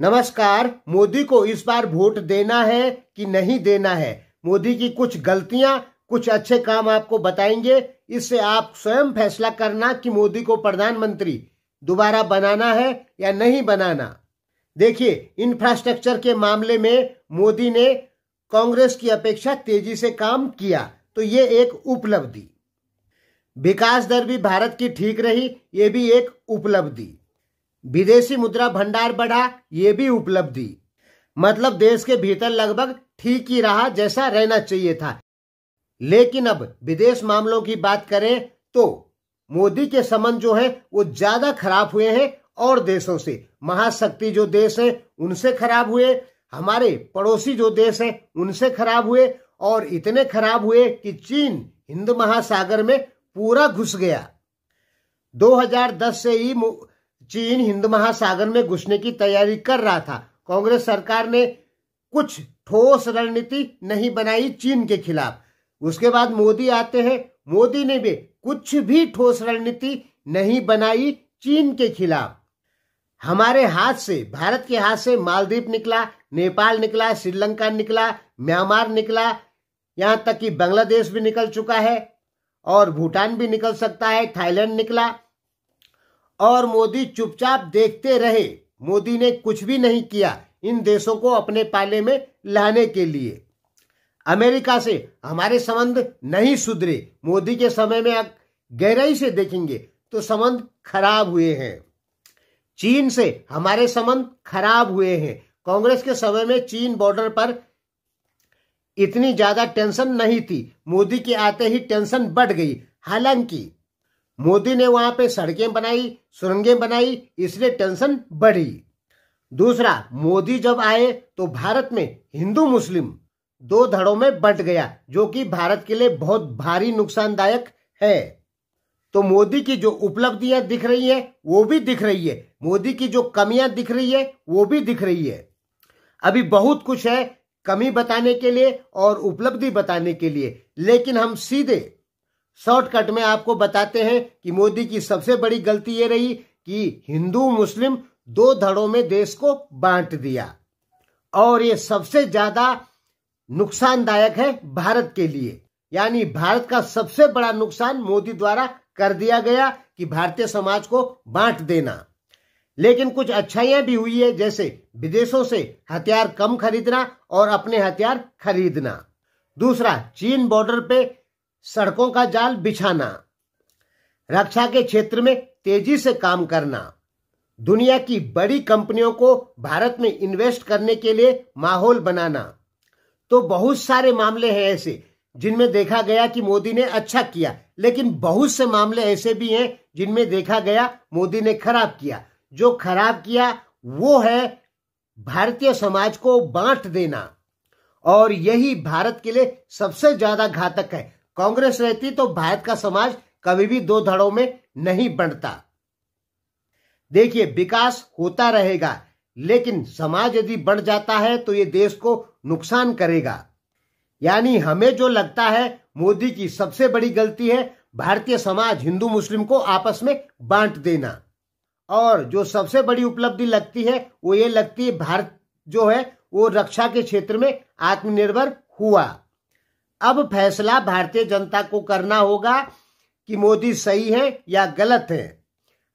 नमस्कार मोदी को इस बार वोट देना है कि नहीं देना है मोदी की कुछ गलतियां कुछ अच्छे काम आपको बताएंगे इससे आप स्वयं फैसला करना कि मोदी को प्रधानमंत्री दोबारा बनाना है या नहीं बनाना देखिए इंफ्रास्ट्रक्चर के मामले में मोदी ने कांग्रेस की अपेक्षा तेजी से काम किया तो ये एक उपलब्धि विकास दर भी भारत की ठीक रही ये भी एक उपलब्धि विदेशी मुद्रा भंडार बढ़ा ये भी उपलब्धि मतलब देश के भीतर लगभग ठीक ही रहा जैसा रहना चाहिए था लेकिन अब विदेश मामलों की बात करें तो मोदी के संबंध जो है वो ज्यादा खराब हुए हैं और देशों से महाशक्ति जो देश है उनसे खराब हुए हमारे पड़ोसी जो देश है उनसे खराब हुए और इतने खराब हुए कि चीन हिंद महासागर में पूरा घुस गया 2010 से ही चीन हिंद महासागर में घुसने की तैयारी कर रहा था कांग्रेस सरकार ने कुछ ठोस रणनीति नहीं बनाई चीन के खिलाफ उसके बाद मोदी आते हैं मोदी ने भी कुछ भी ठोस रणनीति नहीं बनाई चीन के खिलाफ हमारे हाथ से भारत के हाथ से मालदीप निकला नेपाल निकला श्रीलंका निकला म्यांमार निकला यहां तक कि बांग्लादेश भी निकल चुका है और भूटान भी निकल सकता है थाईलैंड निकला और मोदी चुपचाप देखते रहे मोदी ने कुछ भी नहीं किया इन देशों को अपने पाले में लाने के लिए अमेरिका से हमारे संबंध नहीं सुधरे मोदी के समय में आप गहराई से देखेंगे तो संबंध खराब हुए हैं चीन से हमारे संबंध खराब हुए हैं कांग्रेस के समय में चीन बॉर्डर पर इतनी ज्यादा टेंशन नहीं थी मोदी के आते ही टेंशन बढ़ गई हालांकि मोदी ने वहां पे सड़कें बनाई सुरंगें बनाई इसलिए टेंशन बढ़ी दूसरा मोदी जब आए तो भारत में हिंदू मुस्लिम दो धड़ों में बट गया जो कि भारत के लिए बहुत भारी नुकसानदायक है तो मोदी की जो उपलब्धियां दिख रही है वो भी दिख रही है मोदी की जो कमियां दिख रही है वो भी दिख रही है अभी बहुत कुछ है कमी बताने के लिए और उपलब्धि बताने के लिए लेकिन हम सीधे शॉर्टकट में आपको बताते हैं कि मोदी की सबसे बड़ी गलती ये रही कि हिंदू मुस्लिम दो धड़ों में देश को बांट दिया और ये सबसे ज्यादा नुकसानदायक है भारत के लिए यानी भारत का सबसे बड़ा नुकसान मोदी द्वारा कर दिया गया कि भारतीय समाज को बांट देना लेकिन कुछ अच्छाइयां भी हुई है जैसे विदेशों से हथियार कम खरीदना और अपने हथियार खरीदना दूसरा चीन बॉर्डर पे सड़कों का जाल बिछाना रक्षा के क्षेत्र में तेजी से काम करना दुनिया की बड़ी कंपनियों को भारत में इन्वेस्ट करने के लिए माहौल बनाना तो बहुत सारे मामले हैं ऐसे जिनमें देखा गया कि मोदी ने अच्छा किया लेकिन बहुत से मामले ऐसे भी हैं जिनमें देखा गया मोदी ने खराब किया जो खराब किया वो है भारतीय समाज को बांट देना और यही भारत के लिए सबसे ज्यादा घातक है कांग्रेस रहती तो भारत का समाज कभी भी दो धड़ों में नहीं बढ़ता देखिए विकास होता रहेगा लेकिन समाज यदि बढ़ जाता है तो ये देश को नुकसान करेगा यानी हमें जो लगता है मोदी की सबसे बड़ी गलती है भारतीय समाज हिंदू मुस्लिम को आपस में बांट देना और जो सबसे बड़ी उपलब्धि लगती है वो ये लगती है भारत जो है वो रक्षा के क्षेत्र में आत्मनिर्भर हुआ अब फैसला भारतीय जनता को करना होगा कि मोदी सही है या गलत है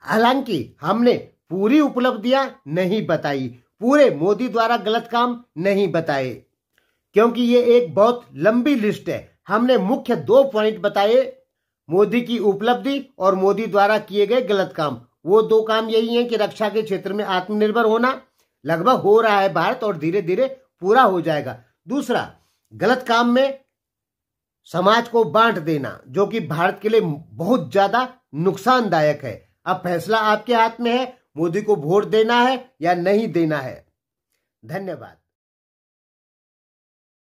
हालांकि हमने पूरी उपलब्धियां नहीं बताई पूरे मोदी द्वारा गलत काम नहीं बताए क्योंकि ये एक बहुत लंबी लिस्ट है हमने मुख्य दो पॉइंट बताए मोदी की उपलब्धि और मोदी द्वारा किए गए गलत काम वो दो काम यही है कि रक्षा के क्षेत्र में आत्मनिर्भर होना लगभग हो रहा है भारत और धीरे धीरे पूरा हो जाएगा दूसरा गलत काम में समाज को बांट देना जो कि भारत के लिए बहुत ज्यादा नुकसानदायक है अब फैसला आपके हाथ में है मोदी को वोट देना है या नहीं देना है धन्यवाद